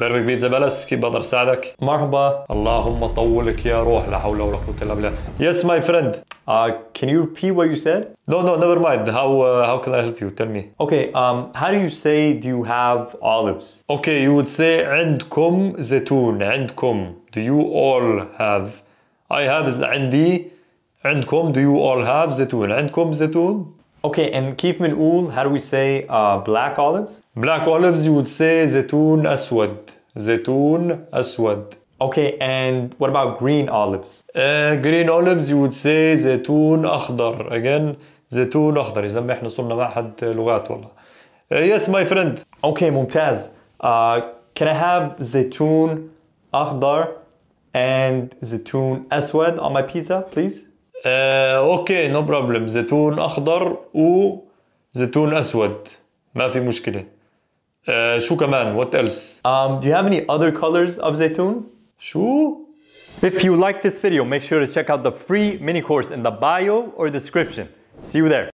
برمك بيتزا بلس كيف بقدر اساعدك؟ مرحبا اللهم طولك يا روح لا حول ولا قوة الا بالله Yes my friend uh, Can you repeat what you said? No no never mind How uh, how can I help you? Tell me Okay um how do you say do you have olives? Okay you would say عندكم زيتون عندكم Do you all have? I have is عندي عندكم do you all have زيتون عندكم زيتون؟ Okay, and keep in ul, how do we say uh, black olives? Black olives, you would say زيتون aswad. زيتون aswad. Okay, and what about green olives? Uh, green olives, you would say زيتون ahdar. Again, زيتون أخضر. إذا احنا صرنا معهد لغات والله. Uh, yes, my friend. Okay, Muntaz. Uh, can I have زيتون ahdar and زيتون aswad on my pizza, please? آه، اوكي نو no بروبلم زيتون اخضر وزيتون اسود ما في مشكله آه، شو كمان وات ايلس Um, do you have any other colors of zaytun? شو If you like this video, make sure to check out the free mini course in the bio or description. See you there.